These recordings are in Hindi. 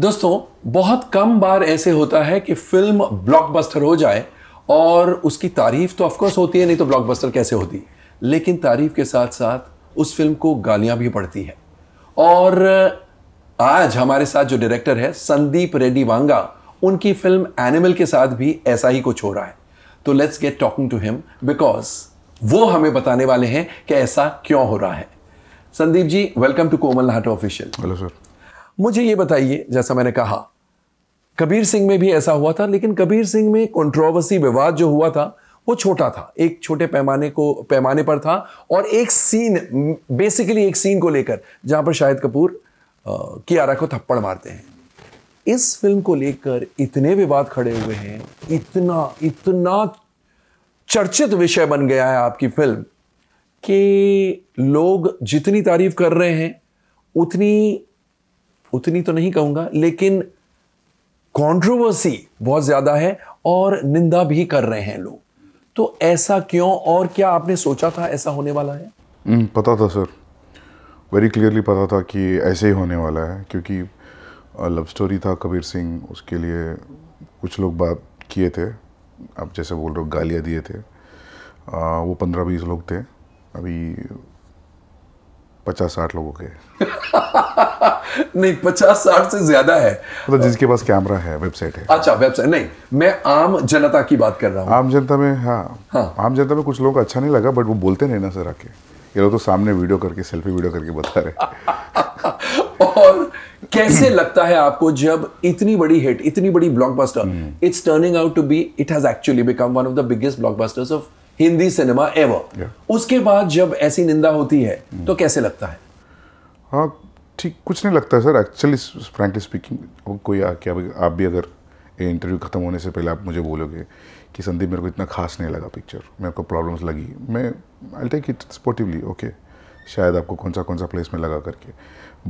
दोस्तों बहुत कम बार ऐसे होता है कि फिल्म ब्लॉकबस्टर हो जाए और उसकी तारीफ तो ऑफकोर्स होती है नहीं तो ब्लॉकबस्टर कैसे होती लेकिन तारीफ के साथ साथ उस फिल्म को गालियां भी पड़ती हैं और आज हमारे साथ जो डायरेक्टर है संदीप रेड्डी वांगा उनकी फिल्म एनिमल के साथ भी ऐसा ही कुछ हो रहा है तो let's get talking to him because वो हमें बताने वाले हैं कि ऐसा क्यों हो रहा है Sandeep ji welcome to Komal Nahta official hello sir मुझे ये बताइए जैसा मैंने कहा कबीर सिंह में भी ऐसा हुआ था लेकिन कबीर सिंह में कंट्रोवर्सी विवाद जो हुआ था वो छोटा था एक छोटे पैमाने को पैमाने पर था और एक सीन बेसिकली एक सीन को लेकर जहां पर शाहिद कपूर कियारा को थप्पड़ मारते हैं इस फिल्म को लेकर इतने विवाद खड़े हुए हैं इतना इतना चर्चित विषय बन गया है आपकी फिल्म कि लोग जितनी तारीफ कर रहे हैं उतनी उतनी तो नहीं कहूंगा लेकिन कंट्रोवर्सी बहुत ज़्यादा है और निंदा भी कर रहे हैं लोग तो ऐसा क्यों और क्या आपने सोचा था ऐसा होने वाला है हम्म, पता था सर वेरी क्लियरली पता था कि ऐसे ही होने वाला है क्योंकि लव स्टोरी था कबीर सिंह उसके लिए कुछ लोग बात किए थे आप जैसे बोल रहे हो गालियाँ दिए थे आ, वो पंद्रह बीस लोग थे अभी पचास साठ लोगों के नहीं पचास साठ से ज्यादा है मतलब जिसके पास कैमरा है वेबसाइट है अच्छा वेबसाइट नहीं मैं आम जनता की बात कर रहा हूँ आम जनता में हाँ, हाँ आम जनता में कुछ लोगों को अच्छा नहीं लगा बट वो बोलते नहीं ना सर आके ये लोग तो सामने वीडियो करके सेल्फी वीडियो करके बता रहे और कैसे लगता है आपको जब इतनी बड़ी हिट इतनी बड़ी blockbuster it's turning out to be it has actually become one of the biggest blockbusters of Hindi cinema ever yeah. उसके बाद जब ऐसी निंदा होती है तो hmm. तो कैसे लगता है हाँ ठीक कुछ नहीं लगता सर एक्चुअली फ्रेंकली स्पीकिंग कोई आके आप भी अगर इंटरव्यू ख़त्म होने से पहले आप मुझे बोलोगे कि संदीप मेरे को इतना खास नहीं लगा पिक्चर मेरे को प्रॉब्लम्स लगी मैं I take it sportively okay शायद आपको कौन सा कौन सा प्लेस में लगा करके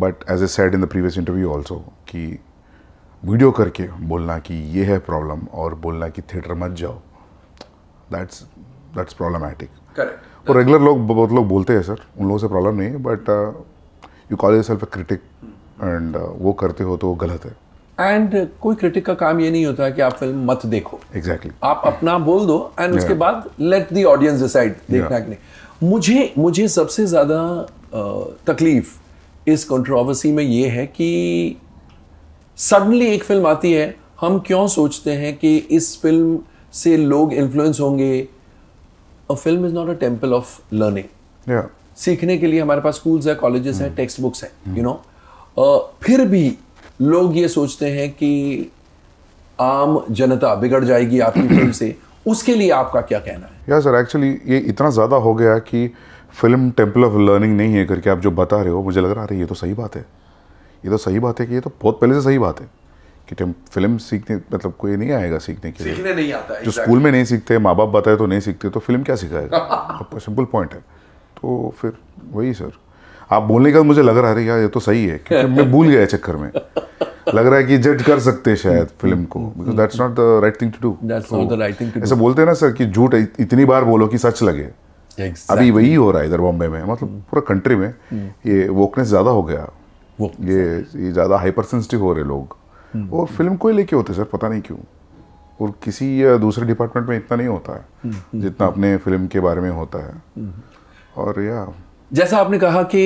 but as a said in the previous interview also कि वीडियो करके बोलना कि ये है प्रॉब्लम और बोलना कि थिएटर मत जाओ दैट्स दैट्स प्रॉब्लमैटिक करेक्ट और रेगुलर लोग बहुत लोग बोलते हैं सर उन लोगों से प्रॉब्लम नहीं है but you call self a critic and वो करते हो तो वो गलत है एंड uh, कोई क्रिटिक का काम ये नहीं होता कि आप फिल्म मत देखो एग्जैक्टली exactly. आप अपना बोल दो एंड yeah. उसके बाद लेट दी ऑडियंस डिसाइड देखना yeah. कि नहीं मुझे मुझे सबसे ज़्यादा uh, तकलीफ इस कंट्रोवर्सी में ये है कि सडनली एक फिल्म आती है हम क्यों सोचते हैं कि इस फिल्म से लोग इन्फ्लुएंस होंगे a film is not a temple of learning सीखने के लिए हमारे पास स्कूल्स है कॉलेजेस है टेक्स्ट बुक्स है यू नो फिर भी लोग ये सोचते हैं कि आम जनता बिगड़ जाएगी आपकी फिल्म से उसके लिए आपका क्या कहना है या सर एक्चुअली ये इतना ज़्यादा हो गया कि फिल्म टेम्पल ऑफ लर्निंग नहीं है करके आप जो बता रहे हो मुझे लग रहा है ये तो सही बात है ये तो सही बात है कि ये तो बहुत पहले से सही बात है कि तुम फिल्म सीखने मतलब कोई नहीं आएगा सीखने के लिए सीखने नहीं आता जो स्कूल में नहीं सीखते माँ बाप बताए तो नहीं सीखते तो फिल्म क्या सिखाएगा सिंपल पॉइंट है तो फिर वही सर आप बोलने का मुझे लग रहा है यार ये तो सही है क्योंकि मैं भूल गया चक्कर में लग रहा है कि जज कर सकते शायद फिल्म को because that's not the right thing to do ऐसे बोलते हैं ना सर कि झूठ इतनी बार बोलो कि सच लगे exactly. अभी वही हो रहा है इधर बॉम्बे में मतलब पूरा कंट्री में hmm. ये वोकनेस ज़्यादा हो गया ये ये ज़्यादा हाइपर सेंसिटिव हो रहे लोग हम्म। वो फिल्म को ही लेके होते सर पता नहीं क्यों और किसी दूसरे डिपार्टमेंट में इतना नहीं होता है हम्म, हम्म। जितना अपने फिल्म के बारे में होता है और या जैसा आपने कहा कि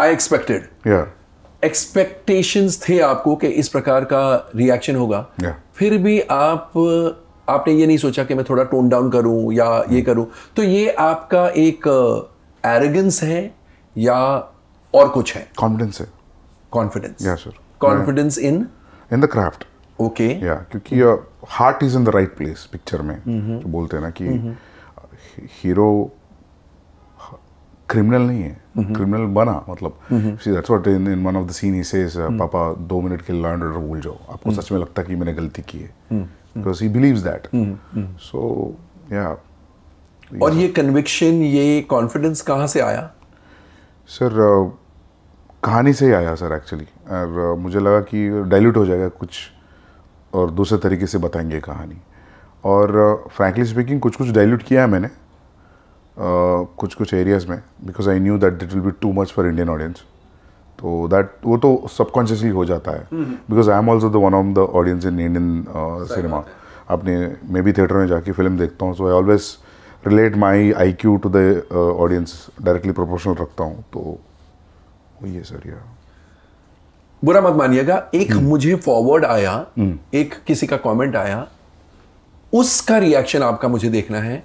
आई एक्सपेक्टेड या एक्सपेक्टेशंस थे आपको कि इस प्रकार का रिएक्शन होगा या फिर भी आप आपने ये नहीं सोचा कि मैं थोड़ा टोन डाउन करूं या ये करूं तो ये आपका एक एरोगेंस uh, है या और कुछ है कॉन्फिडेंस है confidence sir confidence in in the craft okay या क्योंकि heart is in the right place picture में mm जो बोलते हैं ना कि हीरो mm-hmm. क्रिमिनल नहीं है क्रिमिनल mm-hmm. बना मतलब see that's what in in one of the scene he says पापा दो मिनट के लर्न ऑर्डर भूल जाओ आपको सच में लगता है कि मैंने गलती की है because he believes that so या और ये कन्विक्शन ये कॉन्फिडेंस कहाँ से आया सर uh, कहानी से ही आया सर एक्चुअली और मुझे लगा कि डाइल्यूट हो जाएगा कुछ और दूसरे तरीके से बताएंगे कहानी और फ्रैंकली स्पीकिंग कुछ कुछ डाइल्यूट किया है मैंने कुछ कुछ एरियाज में because I knew that it will be too much for Indian audience तो दैट वो तो सबकॉन्शियसली हो जाता है because I am also the one of the audience in Indian cinema अपने मैं भी थिएटर में जाके फिल्म देखता हूँ so I always relate my I Q to the audience directly proportional रखता हूँ तो ये सर या बुरा मत मानिएगा एक हम्म। मुझे फॉरवर्ड आया हम्म। एक किसी का कमेंट आया उसका रिएक्शन आपका मुझे देखना है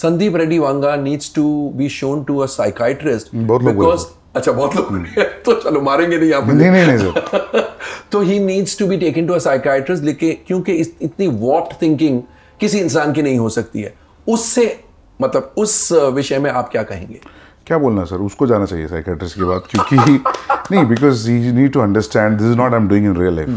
Sandeep Reddy Vanga needs to be shown to a because अच्छा बहुत लोग तो चलो मारेंगे नहीं आप नहीं नहीं नहीं तो he needs to be taken to a psychiatrist लिखे क्योंकि इतनी वॉट थिंकिंग किसी इंसान की नहीं हो सकती है उससे मतलब उस विषय में आप क्या कहेंगे क्या बोलना सर उसको जाना चाहिए साइकेट्रिस्ट के बाद क्योंकि नहीं because you need to understand this is not I am doing in real life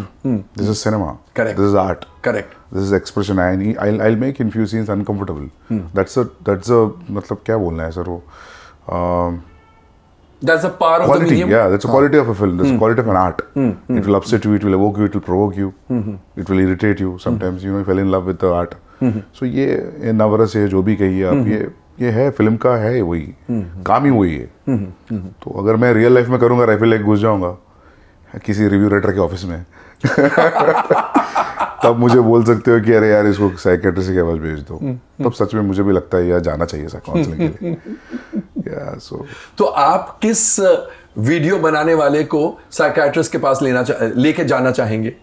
this is cinema correct this is art correct this is expression I I I make in few scenes uncomfortable that's a that's a मतलब क्या बोलना है सर वो That's a part quality, of the medium. Yeah, that's a quality of a film. That's mm. a quality of an art. Mm. Mm. It will upset you. It will evoke you. It will provoke you. Mm-hmm. It will irritate you. Sometimes, mm-hmm. you know, you fell in love with the art. Mm-hmm. So ये नवरस है जो भी कहिए आप ये ये है फिल्म का है वही काम ही वही है तो अगर मैं रियल लाइफ में करूँगा राइफल लेके घुस जाऊँगा किसी रिव्यू राइटर के ऑफिस में तब मुझे बोल सकते हो कि अरे यार इसको साइकेट्रिस्ट के पास भेज दो तब सच में मुझे भी लगता है यार जाना चाहिए काउंसलिंग के लिए या सो तो आप किस वीडियो uh, बनाने वाले को साइकेट्रिस्ट के पास लेना चा, लेके जाना चाहेंगे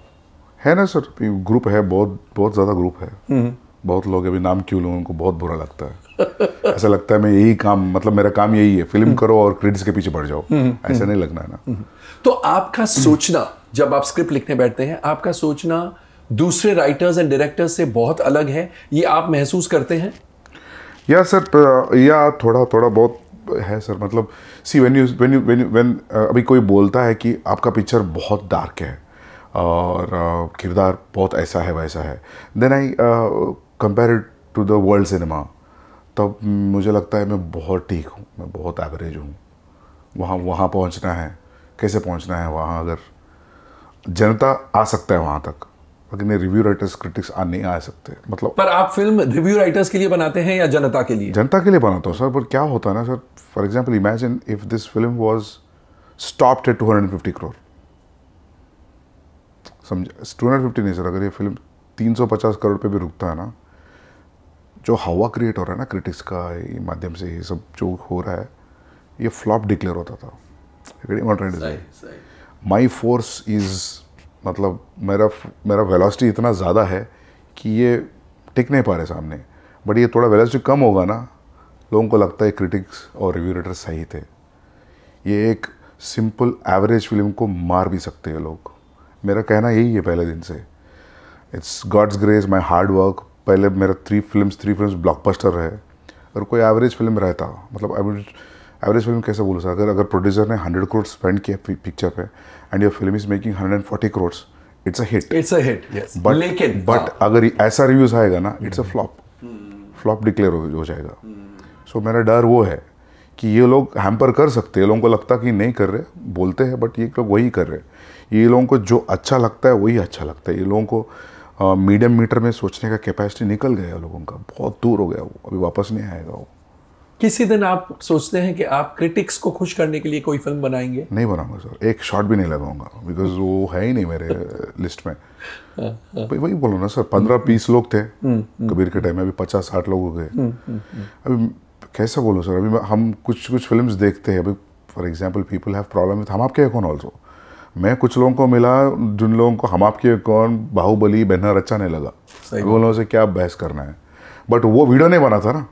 है ना सर ग्रुप है बहुत बहुत ज़्यादा ग्रुप है बहुत लोग अभी नाम क्यों लूँ उनको बहुत बुरा लगता है ऐसा लगता है मैं यही काम मतलब मेरा काम यही है फिल्म करो और क्रेडिट्स के पीछे पड़ जाओ हम्म, हम्म, ऐसा हम्म, नहीं लगना है ना तो आपका सोचना जब आप स्क्रिप्ट लिखने बैठते हैं आपका सोचना दूसरे राइटर्स एंड डायरेक्टर्स से बहुत अलग है ये आप महसूस करते हैं या सर या थोड़ा थोड़ा बहुत है सर मतलब see when you when you when you when अभी कोई बोलता है कि आपका पिक्चर बहुत डार्क है और किरदार बहुत ऐसा है वैसा है then I compare to the world cinema तब मुझे लगता है मैं बहुत ठीक हूँ मैं बहुत एवरेज हूँ वहाँ वहाँ पहुँचना है कैसे पहुँचना है वहाँ अगर जनता आ सकता है वहाँ तक लेकिन रिव्यू राइटर्स क्रिटिक्स आ नहीं आ सकते मतलब पर आप फिल्म रिव्यू राइटर्स के लिए बनाते हैं या जनता के लिए जनता के लिए बनाता हूँ सर पर क्या होता है ना sir for example imagine if this film was stop at two hundred fifty crore समझ टू हंड्रेड फिफ्टी नहीं सर अगर ये फिल्म तीन सौ पचास करोड़ पर भी रुकता है ना जो हवा क्रिएट हो रहा है ना क्रिटिक्स का माध्यम से ये सब जो हो रहा है ये फ्लॉप डिक्लेयर होता था माई फोर्स इज़ मतलब मेरा मेरा वेलोसिटी इतना ज़्यादा है कि ये टिक नहीं पा रहे सामने बट ये थोड़ा वेलोसिटी कम होगा ना लोगों को लगता है क्रिटिक्स और रिव्यू रेटर सही थे ये एक सिंपल एवरेज फिल्म को मार भी सकते हैं लोग मेरा कहना यही है पहले दिन से it's God's grace my hard work पहले मेरा three film three film blockbuster रहे अगर कोई एवरेज फिल्म रहता मतलब एवरेज एवरेज फिल्म कैसे बोलूँ सर अगर अगर प्रोड्यूसर ने हंड्रेड करोड़ स्पेंड किया पिक्चर पे and your film is making hundred and forty crores it's at it's at but लेकिन बट हाँ। अगर ऐसा रिव्यूज आएगा ना it's a flop flop declare हो जाएगा सो हम्म। मेरा डर वो है कि ये लोग हैम्पर कर सकते हैं लोगों को लगता कि नहीं कर रहे बोलते हैं बट ये लोग वही कर रहे हैं ये लोगों को जो अच्छा लगता है वही अच्छा लगता है ये लोगों को मीडियम मीटर में सोचने का कैपेसिटी निकल गया लोगों का बहुत दूर हो गया वो अभी वापस नहीं आएगा वो किसी दिन आप सोचते हैं कि आप क्रिटिक्स को खुश करने के लिए कोई फिल्म बनाएंगे नहीं बनाऊंगा सर एक शॉट भी नहीं लगाऊंगा बिकॉज वो है ही नहीं मेरे लिस्ट में भाई हाँ, हाँ। वही बोलो ना सर पंद्रह बीस हम्म, लोग थे हम्म, हम्म। कबीर के टाइम में अभी पचास साठ लोग हो गए अभी कैसा बोलो सर अभी हम कुछ कुछ फिल्म देखते हैं अभी for example people have problem with हम आपके कौन ऑल्सो मैं कुछ लोगों को मिला जिन लोगों को हम आपके कौन बाहुबली बहनर अच्छा नहीं लगा वो लोगों से क्या बहस करना है बट वो वीडियो नहीं बना था ना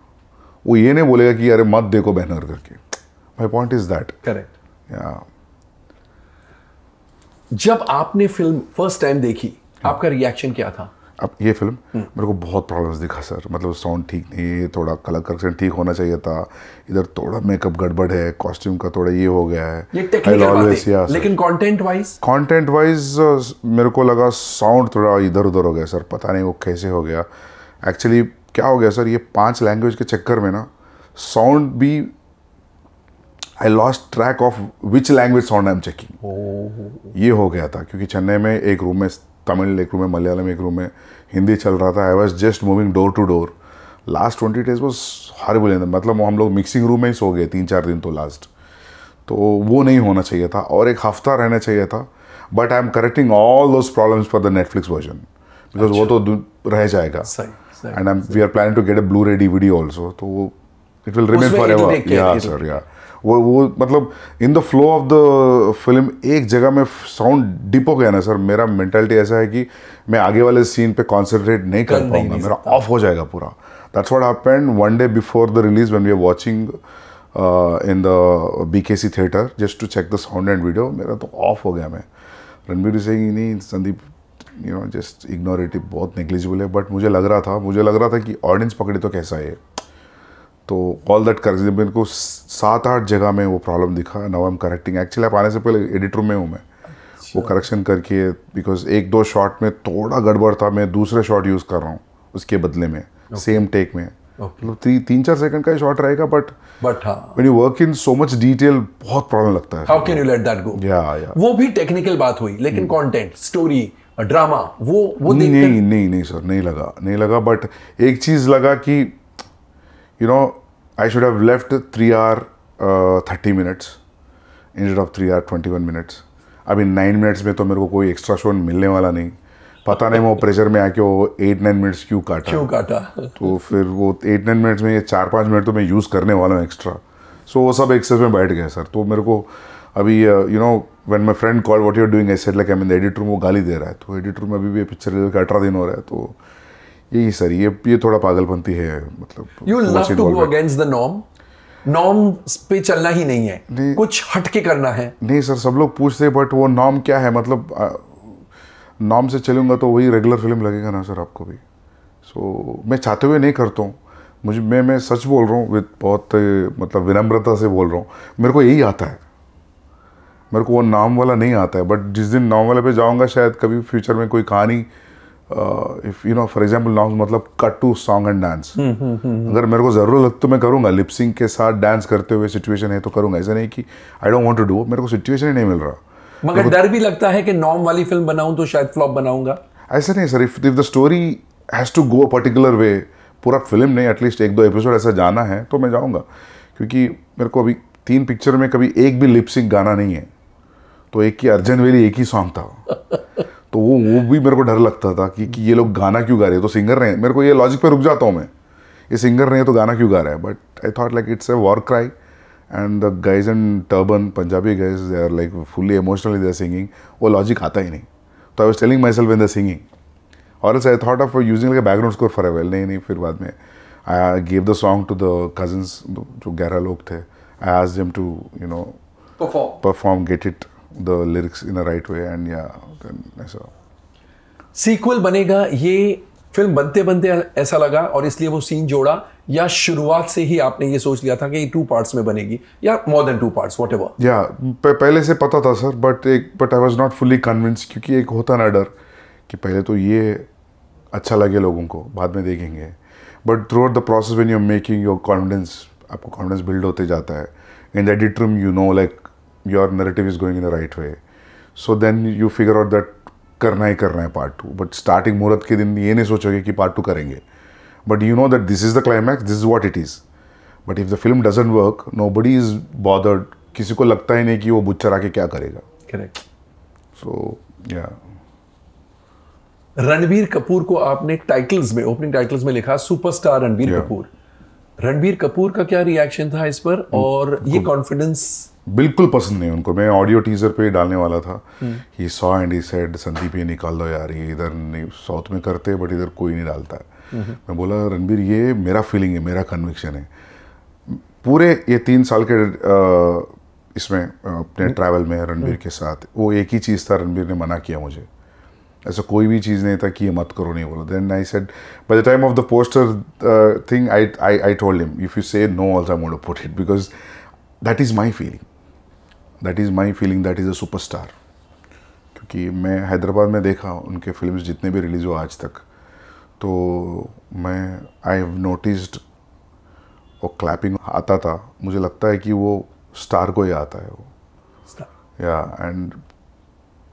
वो ये नहीं बोलेगा कि अरे मत देखो बहनर करके my point is that correct या जब आपने फिल्म फर्स्ट टाइम देखी आपका रिएक्शन क्या था अब ये फिल्म मेरे को बहुत प्रॉब्लम्स दिखा सर मतलब साउंड ठीक नहीं है थोड़ा कलर करेक्शन ठीक होना चाहिए था इधर थोड़ा मेकअप गड़बड़ है कॉस्ट्यूम का थोड़ा ये हो गया है लेकिन कंटेंट वाइज कंटेंट वाइज मेरे को लगा साउंड थोड़ा इधर उधर हो गया सर पता नहीं वो कैसे हो गया एक्चुअली क्या हो गया सर ये पांच लैंग्वेज के चक्कर में ना साउंड भी I lost track of which language sound I am checking ये हो गया था क्योंकि चेन्नई में एक रूम में तमिल एक रूम है मलयालम एक रूम है हिंदी चल रहा था I was just moving door to door last twenty days was horrible in मतलब हम लोग मिक्सिंग रूम में ही सो गए तीन चार दिन तो लास्ट तो वो नहीं होना चाहिए था और एक हफ्ता रहना चाहिए था but I am correcting all those problems for the Netflix version because वो अच्छा। तो रह जाएगा and I am we are planning to get a Blu-ray D video also तो it will remain forever या सर या वो वो मतलब in the flow of the film एक जगह में साउंड डिप हो गया ना सर मेरा मेंटेलिटी ऐसा है कि मैं आगे वाले सीन पे कॉन्सेंट्रेट नहीं कर पाऊंगा मेरा ऑफ हो जाएगा पूरा that's what happened one day before the release one we are watching in the C theatre just to check the sound and video मेरा तो ऑफ हो गया मैं रणबीर सिंह नहीं Sandeep you know just ignorative बहुत नेग्लिजिबल है बट मुझे लग रहा था मुझे लग रहा था कि ऑडियंस पकड़े तो कैसा है तो ऑल दैट कर मेरे को सात आठ जगह में वो प्रॉब्लम दिखा now I am correcting actually आप आने से पहले एडिट रूम में हूँ मैं वो करेक्शन अच्छा। करके बिकॉज एक दो शॉट में थोड़ा गड़बड़ था मैं दूसरे शॉट यूज़ कर रहा हूँ उसके बदले में सेम टेक में मतलब ती, तीन चार सेकंड का ही शॉट रहेगा बट बट हाँ when you work in so much detail बहुत प्रॉब्लम लगता है how can you let that go या या वो भी टेक्निकल बात हुई लेकिन कंटेंट स्टोरी ड्रामा वो वो नहीं नहीं नहीं सर नहीं लगा नहीं लगा बट एक चीज लगा कि you know I should have left three or thirty minutes minutes of three or twenty one minutes अभी नाइन मिनट्स में तो मेरे को कोई एक्स्ट्रा शो मिलने वाला नहीं पता नहीं वो प्रेशर में आके वो एट नाइन मिनट्स क्यों काटा क्यों काटा तो फिर वो एट नाइन मिनट्स में ये चार पाँच मिनट तो मैं यूज़ करने वाला हूँ एक्स्ट्रा सो so, वो सब एक्सेस में बैठ गया सर तो मेरे को अभी you know when my friend call what you are doing I said like I mean edit room वो गाली दे रहा है तो एडिट रूम में अभी भी पिक्चर का अठारह दिन हो रहा है तो यही सर ये ये थोड़ा पागलपंती है मतलब you love to go against the norm norm पे चलना ही नहीं है नहीं, कुछ हटके करना है नहीं सर सब लोग पूछते बट वो नॉर्म क्या है मतलब नॉर्म से चलूंगा तो वही रेगुलर फिल्म लगेगा ना सर आपको भी सो so, मैं चाहते हुए नहीं करता हूँ मुझे मैं मैं सच बोल रहा हूँ विद बहुत मतलब विनम्रता से बोल रहा हूँ मेरे को यही आता है मेरे को वो नाम वाला नहीं आता है बट जिस दिन नाम वाले पे जाऊँगा शायद कभी फ्यूचर में कोई कहानी if you know for example now मतलब cut to song and dance अगर मेरे को ज़रूरत तो मैं करूंगा लिपसिंग के साथ डांस करते हुए सिचुएशन है तो करूंगा ऐसा नहीं कि I don't want to do मेरे को सिचुएशन ही नहीं मिल रहा मगर डर भी लगता है कि नॉर्म वाली फिल्म बनाऊं तो शायद फ्लॉप बनाऊंगा ऐसा नहीं sir if if the story has to go particular way पूरा फिल्म नहीं एटलीस्ट एक दो एपिसोड ऐसा जाना है तो मैं जाऊँगा क्योंकि मेरे को अभी तीन पिक्चर में कभी एक भी लिपसिंग गाना नहीं है तो एक ही अर्जन वेली एक ही सॉन्ग था तो वो वो भी मेरे को डर लगता था कि कि ये लोग गाना क्यों गा रहे हैं तो सिंगर रहे हैं मेरे को ये लॉजिक पे रुक जाता हूँ मैं ये सिंगर नहीं हैं तो गाना क्यों गा रहा है but I thought like it's a war cry and the guys and turban Punjabi guys they are like fully emotionally the singing वो लॉजिक आता ही नहीं तो I was telling myself in the singing और it's I thought of using like background score for a while नहीं नहीं फिर बाद में I gave the song to the cousins जो ग्यारह लोग थे I ask them to you know perform get it the lyrics in a right way and yeah then I saw sequel banega ye film bante bante लगा और इसलिए वो सीन जोड़ा या शुरुआत से ही आपने aapne सोच लिया था कि ki टू पार्ट्स में बनेगी या more than two parts whatever या पहले से पता था सर बट एक but I was not fully convinced क्योंकि एक होता ना डर कि पहले तो ये अच्छा लगे लोगों को बाद में देखेंगे but throughout the process when you are making your confidence आपको कॉन्फिडेंस बिल्ड होते जाता है in the edit room you know like your narrative is going in the right way. So then you figure out that करना ही करना है पार्ट टू बट स्टार्टिंग मुहूर्त के दिन ये नहीं सोचोगे कि पार्ट टू करेंगे but you know that this is the climax this is what it is but if the film doesn't work nobody is bothered किसी को लगता ही नहीं कि वो बुझ चरा के क्या करेगा करेक्ट सो या रणबीर कपूर को आपने टाइटल्स में ओपनिंग टाइटल्स में लिखा सुपरस्टार रणबीर yeah. कपूर रणबीर कपूर का क्या रिएक्शन था इस पर hmm. और ये कॉन्फिडेंस बिल्कुल पसंद नहीं उनको मैं ऑडियो टीजर पे डालने वाला था he saw and he said Sandeep ये निकाल दो यार ये इधर नहीं साउथ में करते हैं बट इधर कोई नहीं डालता है मैं बोला रणबीर ये मेरा फीलिंग है मेरा कन्विक्शन है पूरे ये तीन साल के इसमें अपने ट्रैवल में रणबीर के साथ वो एक ही चीज़ था रणबीर ने मना किया मुझे ऐसा कोई भी चीज़ नहीं था कि ये मत करो नहीं बोला then I said by the time of the poster thing I I I told him if you say no also put it because that is my feeling that is my feeling that is a star क्योंकि मैं हैदराबाद में देखा उनके फिल्म जितने भी रिलीज़ हुआ आज तक तो मैं आई हैव नोटिस्ड वो क्लैपिंग आता था मुझे लगता है कि वो स्टार को ही आता है वो या and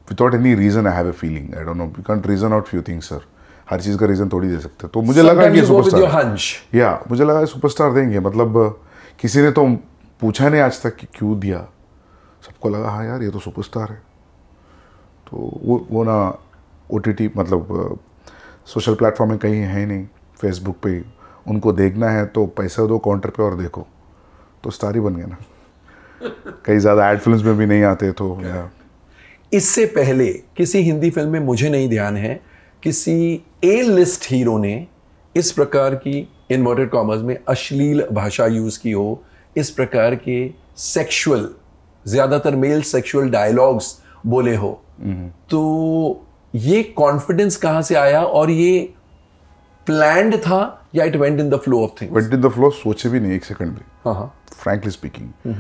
without any reason I have a feeling I don't know you can't reason out few things sir हर चीज़ का रीज़न थोड़ी दे सकते तो मुझे लगा कि सुपरस्टार या मुझे लगा सुपरस्टार देंगे मतलब किसी ने तो पूछा नहीं आज तक कि क्यों दिया सबको लगा हाँ यार ये तो सुपरस्टार है तो वो वो ना ओ मतलब सोशल प्लेटफॉर्म में कहीं है नहीं फेसबुक पे उनको देखना है तो पैसा दो काउंटर पे और देखो तो स्टार ही बन गया ना कई ज़्यादा एड फिल्म में भी नहीं आते तो इससे पहले किसी हिंदी फिल्म में मुझे नहीं ध्यान है किसी ए लिस्ट हीरो ने इस प्रकार की इन्वर्टेड कॉमर्स में अश्लील भाषा यूज़ की हो इस प्रकार के सेक्सुअल ज़्यादातर मेल सेक्सुअल डायलॉग्स बोले हो हम्म। तो ये कॉन्फिडेंस कहाँ से आया और ये प्लैंड था या it went in the flow of things went in the flow सोचे भी नहीं एक सेकंड भी फ्रैंकली हाँ, हाँ। हम्म। स्पीकिंग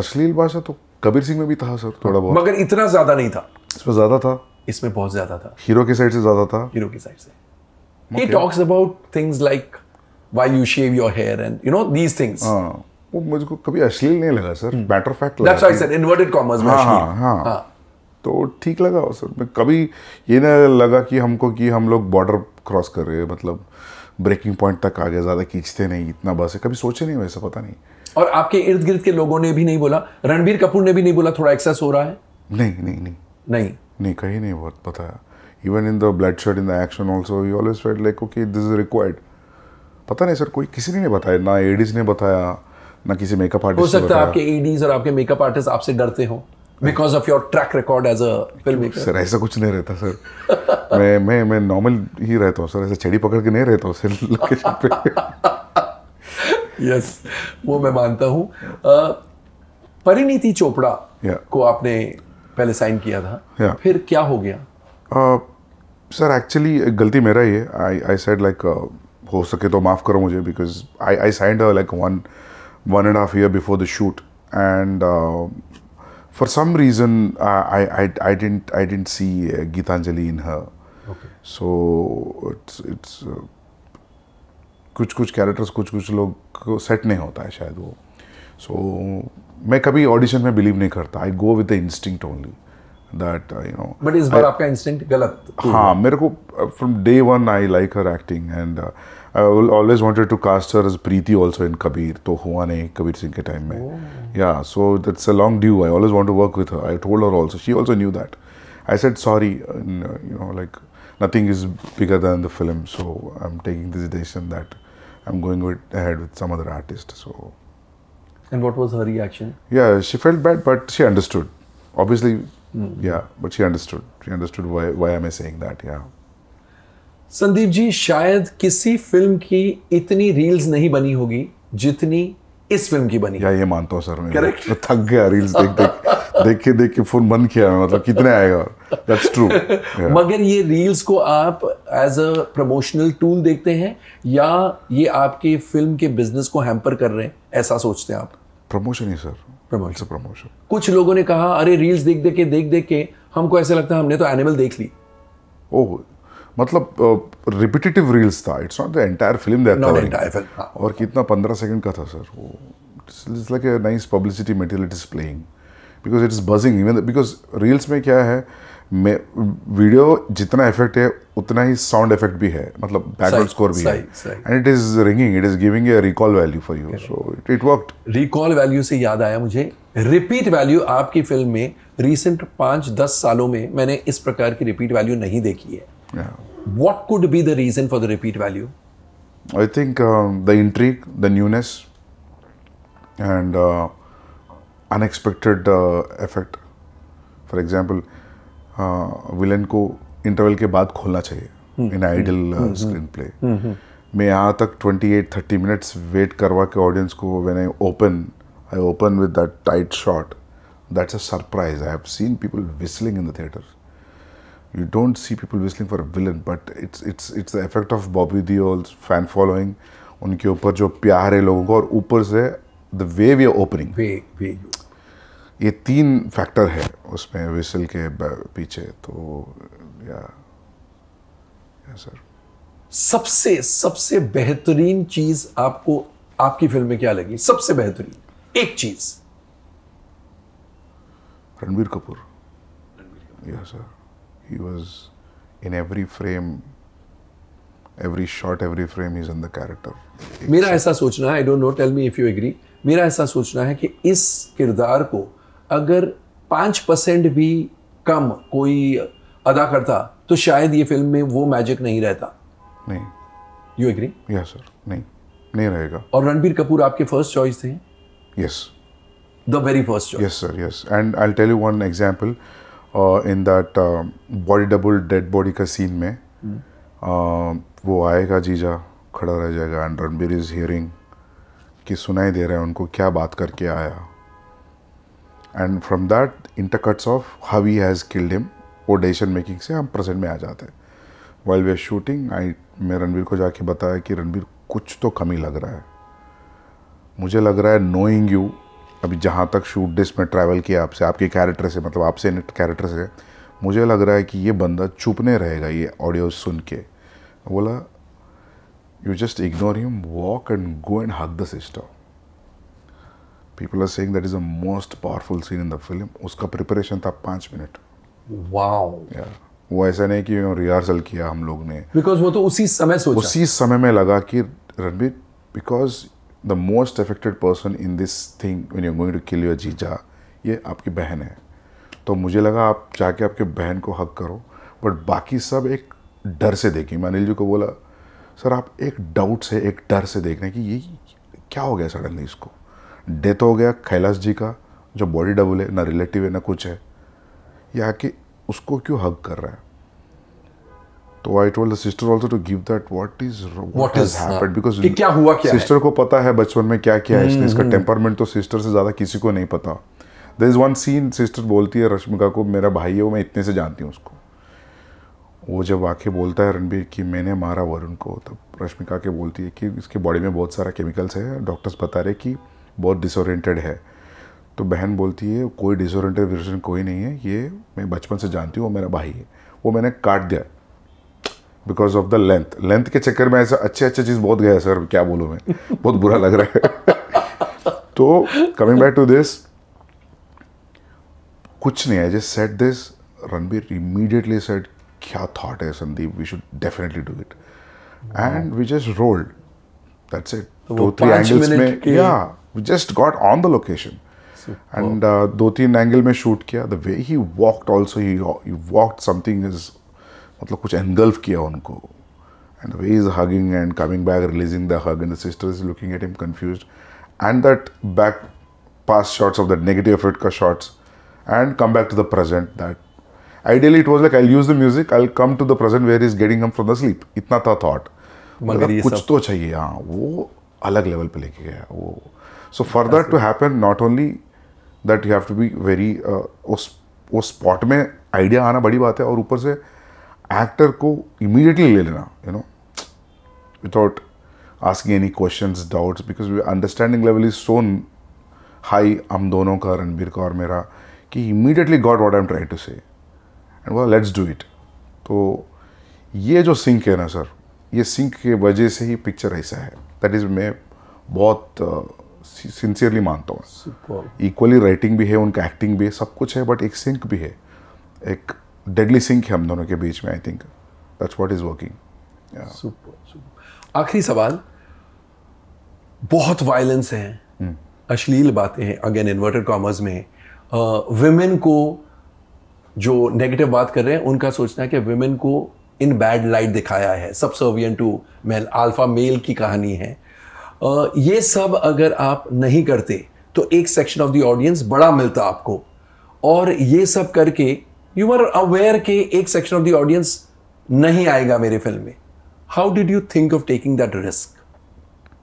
अश्लील भाषा तो कबीर सिंह में भी था सर थोड़ा बहुत मगर इतना ज़्यादा नहीं था इसमें ज़्यादा था इसमें बहुत ज़्यादा था हीरो की साइड से ज़्यादा था हीरो की साइड से he talks about things like why you shave your hair and you know these things वो मुझको कभी अश्लील नहीं लगा सर मैटर हम्म। फैक्ट लगा आई सेड इनवर्टेड कॉमर्स में हाँ, हाँ, हाँ. तो ठीक लगा सर मैं कभी ये ना लगा कि हमको कि हम लोग बॉर्डर क्रॉस कर रहे हैं मतलब ब्रेकिंग पॉइंट तक आ गया ज़्यादा खींचते नहीं इतना बस है कभी सोचे नहीं वैसा पता नहीं और आपके इर्द गिर्द के लोगों ने भी नहीं बोला रणबीर कपूर ने भी नहीं बोला थोड़ा एक्सेस हो रहा है नहीं नहीं नहीं नहीं नहीं कहीं नहीं बहुत पता even in the blood shirt in the action also you always felt like okay this is required पता नहीं सर कोई किसी ने नहीं बताया ना एडीज ने बताया ना किसी मेकअप आर्टिस्ट हो सकता है आपके एडीज e और आपके मेकअप आर्टिस्ट आपसे डरते हो because of your track record as a film sir ऐसा कुछ नहीं रहता सर मैं मैं मैं नॉर्मल ही रहता हूँ सर ऐसे छड़ी पकड़ के नहीं रहता हूँ सर लोकेशन पे यस वो मैं मानता हूँ परिणीति चोपड़ा yeah. को आपने पहले साइन किया था yeah. फिर क्या हो गया सर एक्चुअली गलती मेरा ही है आई आई सेड लाइक हो सके तो माफ़ करो मुझे because I I signed like one one and a half year before the shoot, and uh, for some reason I, I, I didn't I didn't see uh, Gitanjali in her. Okay. So it's it's uh, कुछ कुछ कैरेक्टर्स कुछ कुछ लोग को सेट नहीं होता है शायद वो सो so, मैं कभी ऑडिशन में बिलीव नहीं करता I go with the instinct only that you know but इस बार I, आपका इंस्टिंक्ट गलत हाँ मेरे को from day one I like her acting and I always wanted to cast her as Preeti also in Kabir, to hua Kabir Singh ke time mein. Oh. Yeah, so that's a long due. I always want to work with her. I told her also. She also knew that. I said sorry, uh, uh, you know, like nothing is bigger than the film. So I'm taking this decision that I'm going with, ahead with some other artist. So. And what was her reaction? Yeah, she felt bad, but she understood. Obviously, mm. yeah, but she understood. She understood why why am I saying that? Yeah. Sandeep ji शायद किसी फिल्म की इतनी रील्स नहीं बनी होगी जितनी इस फिल्म की बनी या ये मानता तो हूँ सर मैं करेक्ट थक गया रील्स देख देख देख के देख के फोन बंद किया है मतलब कितने आएगा दैट्स ट्रू मगर ये रील्स को आप एज अ प्रमोशनल टूल देखते हैं या ये आपके फिल्म के बिजनेस को हैम्पर कर रहे हैं ऐसा सोचते हैं आप प्रमोशन ही सर प्रमोशन प्रमोशन कुछ लोगों ने कहा अरे रील्स देख देख के देख देख के हमको ऐसा लगता है हमने तो एनिमल देख ली ओह मतलब रिपीटेटिव रील्स था it's not the entire film that और कितना पंद्रह सेकंड का था सर वो it's like a nice publicity material it is playing because it is buzzing even because reels में क्या है मैं वीडियो जितना इफेक्ट है उतना ही साउंड इफेक्ट भी है मतलब बैकग्राउंड स्कोर भी है and it is ringing it is giving a recall value for you so it it worked recall value से याद आया मुझे रिपीट वैल्यू आपकी फिल्म में रीसेंट पांच दस सालों में मैंने इस प्रकार की रिपीट वैल्यू नहीं देखी है What could be the reason for the repeat value? I think um, the intrigue, the newness, and uh, unexpected uh, effect. For example, uh, villain ko interval ke baad khulna chahiye hmm. in ideal hmm. hmm. screenplay. Hmm. hmm. मैं यहाँ तक 28-30 मिनट्स वेट करवा के ऑडियंस को when I open I open with that tight shot that's a surprise I have seen people whistling in the you don't see people whistling for a villain but it's it's it's the effect of Bobby Deol's fan following उनके ऊपर जो प्यार है लोगों को और ऊपर से the way we are opening way way ये तीन फैक्टर है उसमें विसल के पीछे तो या या सर सबसे सबसे बेहतरीन चीज आपको आपकी फिल्म में क्या लगी सबसे बेहतरीन एक चीज रणबीर कपूर रणबीर कपूर या sir He was in every frame, every shot, every frame, is in the character. मेरा ऐसा सोचना है, I don't know, tell me if you agree. मेरा ऐसा सोचना है कि इस किरदार को अगर पाँच परसेंट भी कम कोई अदा करता तो शायद ये फिल्म में वो मैजिक नहीं रहता नहीं यू एग्री यस सर नहीं नहीं रहेगा और रणबीर कपूर आपके फर्स्ट चॉइस थे yes the very first choice yes sir yes and I tell you one example in that body double dead body का सीन में hmm. uh, वो आएगा जीजा खड़ा रह जाएगा एंड रणबीर इज हियरिंग कि सुनाई दे रहा है उनको क्या बात करके आया and from that intercuts of how he has killed him वो डिसीजन मेकिंग से हम प्रेजेंट में आ जाते हैं while we are shooting I मैं रणबीर को जाके बताया कि रणबीर कुछ तो कमी लग रहा है मुझे लग रहा है नोइंग यू अभी जहाँ तक शूट डिस्क में ट्रैवल किया आपसे आपके कैरेक्टर से मतलब आपसे कैरेक्टर से मुझे लग रहा है कि ये बंदा चुपने रहेगा ये ऑडियो सुन के बोला you just ignore him walk and go and hug the system people are saying that is a most powerful scene in the film उसका प्रिपरेशन था पाँच मिनट वाओ वो ऐसा नहीं कि रिहर्सल किया हम लोग ने बिकॉज वो तो उसी समय सोचा उसी समय में लगा कि Ranbir because the most affected person in this thing when you going to kill your जीजा ये आपकी बहन है तो मुझे लगा आप जाके आपके बहन को हक करो बट बाकी सब एक डर से देखें मैं अनिल जी को बोला सर आप एक डाउट से एक डर से देख रहे हैं कि ये क्या हो गया सडनली इसको डेथ हो गया कैलाश जी का जो बॉडी डबल है ना रिलेटिव है ना कुछ है ये आके उसको क्यों हक कर रहा है तो I told the sister also to give that what is what has happened because क्या हुआ क्या सिस्टर को पता है बचपन में क्या किया है इसने इसका टेम्परमेंट हम्म। तो सिस्टर से ज्यादा किसी को नहीं पता there is one scene sister बोलती है रश्मिका को मेरा भाई है वो मैं इतने से जानती हूँ उसको वो जब आके बोलता है रणबीर कि मैंने मारा वरुण को तब तो रश्मिका के बोलती है कि इसके बॉडी में बहुत सारा केमिकल्स है डॉक्टर्स बता रहे कि बहुत डिसोरेंटेड है तो बहन बोलती है कोई डिसोरेंटेड कोई नहीं है ये मैं बचपन से जानती हूँ वो मेरा भाई है वो मैंने काट दिया because of the length length के चक्कर में ऐसा अच्छे अच्छे चीज़ बहुत गया सर क्या बोलूँ मैं बहुत बुरा लग रहा है तो कमिंग बैक टू दिस कुछ नहीं है just set this Ranbir immediately set क्या थॉट है Sandeep we should definitely do it and we just rolled that's it दो थ्री एंगल्स में या we just got on the location and दो तीन एंगल में शूट किया the way he walked also he walked something is मतलब कुछ एनगल्फ किया उनको and way is hugging and coming back releasing the hug and the sister is looking at him confuse and that back pass shots of that negative effect का shots and come back to the present that ideally it was like I use the music I come to the present where is getting him from the sleep इतना था थॉट मतलब कुछ तो चाहिए हाँ वो अलग लेवल पे लेके गया वो so for that to happen not only that you have to be very उस स्पॉट में आइडिया आना बड़ी बात है और ऊपर से एक्टर को इमीडिएटली ले लेना you know without asking any question doubts because understanding level is so high हम दोनों का रणबीर का और मेरा कि immediately god what I am try to say and वो लेट्स डू इट तो ये जो सिंक है ना सर ये सिंक के वजह से ही पिक्चर ऐसा है दैट इज़ मैं बहुत सिंसियरली uh, मानता हूँ इक्वली राइटिंग भी है उनका एक्टिंग भी है सब कुछ है बट एक सिंक भी है एक डेडली सिंक है हम दोनों के बीच में I think that's what is working आखिरी सवाल बहुत वायलेंस है hmm. अश्लील बातें हैं अगेन इन्वर्टर कॉमर्स में वेमेन uh, को जो नेगेटिव बात कर रहे हैं उनका सोचना है कि वेमेन को इन बैड लाइट दिखाया है सब सर्वियन टू मैन आल्फा मेल की कहानी है uh, ये सब अगर आप नहीं करते तो एक सेक्शन ऑफ द ऑडियंस बड़ा मिलता आपको और ये सब करके यू आर अवेयर के एक सेक्शन ऑफ द ऑडियंस नहीं आएगा मेरी फिल्म में how did you think of taking that risk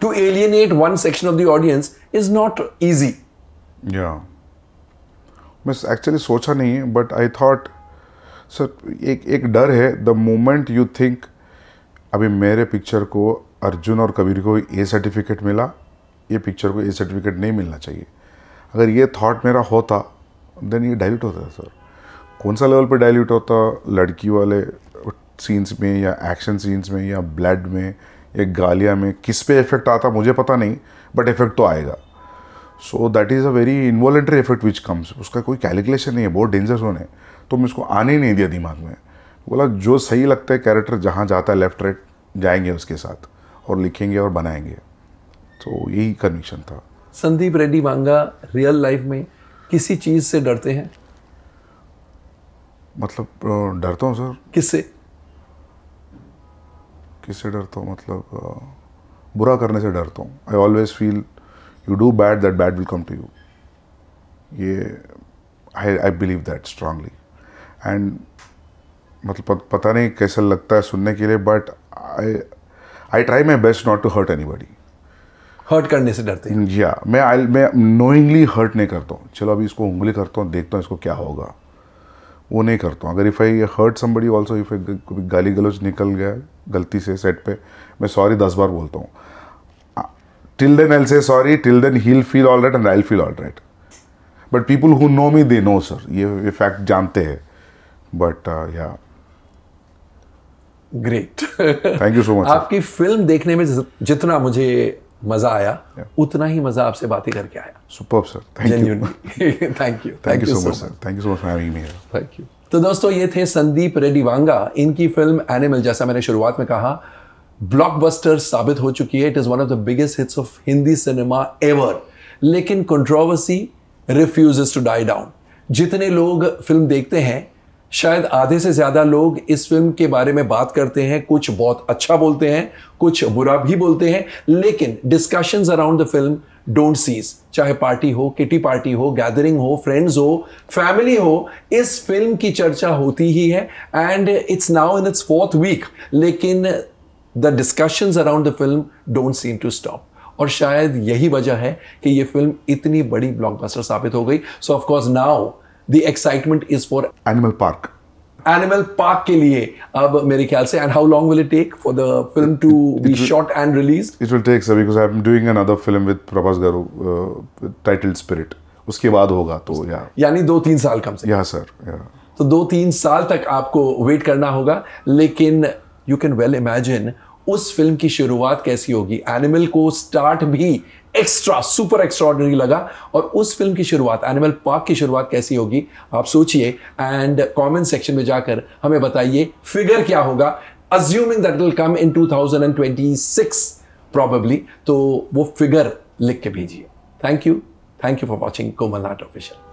to alienate one section of the audience is not easy मैं एक्चुअली सोचा नहीं है बट आई थॉट सर एक एक डर है द मोमेंट यू थिंक अभी मेरे पिक्चर को अर्जुन और कबीर को ए सर्टिफिकेट मिला ये पिक्चर को ए सर्टिफिकेट नहीं मिलना चाहिए अगर ये थॉट मेरा होता देन ये डायल्यूट होता है सर कौन सा लेवल पे डायल्यूट होता लड़की वाले सीन्स में या एक्शन सीन्स में या ब्लड में या गालिया में किस पे इफेक्ट आता मुझे पता नहीं बट इफेक्ट तो आएगा so that is a very involuntary effect which comes उसका कोई कैलकुलेशन नहीं है बहुत डेंजरस होने तो मैं इसको आने ही नहीं दिया दिमाग में बोला जो सही लगता है कैरेक्टर जहाँ जाता है लेफ्ट राइट जाएंगे उसके साथ और लिखेंगे और बनाएंगे तो यही कन्विक्शन था संदीप रेड्डी मांगा रियल लाइफ में किसी चीज़ से डरते हैं मतलब डरता हूँ सर किससे किससे डरता हूँ मतलब बुरा करने से डरता हूँ I always feel you do bad that bad will come to you ये I I believe that strongly and मतलब पता नहीं कैसा लगता है सुनने के लिए but I I try my best not to hurt anybody hurt करने से डरते हैं जी मैं आई मैं नोइंगली हर्ट नहीं करता हूँ चलो अभी इसको उंगली करता हूँ देखता हूँ इसको क्या होगा वो नहीं करता हूँ अगर if I hurt somebody also if I गाली गलोच निकल गया गलती से सेट पे मैं सॉरी दस बार बोलता हूँ till then I say sorry till then he feel all right and I feel all right but people who know me they know sir ये ये फैक्ट जानते हैं but yeah great thank you so much आपकी फिल्म देखने में जितना मुझे मजा आया yeah. उतना ही मजा आपसे बातें करके आया super sir thank you thank you thank you so much sir thank you so much for having me thank you तो दोस्तों ये थे संदीप रेड्डी वांगा इनकी फिल्म एनिमल जैसा मैंने शुरुआत में कहा ब्लॉकबस्टर साबित हो चुकी है it is one of the biggest hits of Hindi cinema ever लेकिन controversy refuses to die down जितने लोग फिल्म देखते हैं शायद आधे से ज़्यादा लोग इस फिल्म के बारे में बात करते हैं कुछ बहुत अच्छा बोलते हैं कुछ बुरा भी बोलते हैं लेकिन discussions around the film don't cease चाहे पार्टी हो किटी पार्टी हो गैदरिंग हो फ्रेंड्स हो फैमिली हो इस फिल्म की चर्चा होती ही है and it's now in its fourth week लेकिन the discussions around the film don't seem to stop और शायद यही वजह है कि ये फिल्म इतनी बड़ी ब्लॉकबस्टर साबित हो गई so of course now the excitement is for Animal Park Animal Park के लिए अब मेरे ख्याल से and how long will it take for the film to be shot and release it will take sir because I am doing another film with Prabhas garu title Spirit उसके बाद होगा तो या यानी दो तीन साल कम से या सर या तो दो तीन साल तक आपको वेट करना होगा लेकिन यू कैन वेल इमेजिन उस फिल्म की शुरुआत कैसी होगी एनिमल को स्टार्ट भी एक्स्ट्रा सुपर एक्स्ट्रॉर्डनरी लगा और उस फिल्म की शुरुआत एनिमल पार्क की शुरुआत कैसी होगी आप सोचिए एंड कमेंट सेक्शन में जाकर हमें बताइए फिगर क्या होगा assuming that will come in 2026 probably तो वो फिगर लिख के भेजिए thank you thank you for watching Komal Nahta official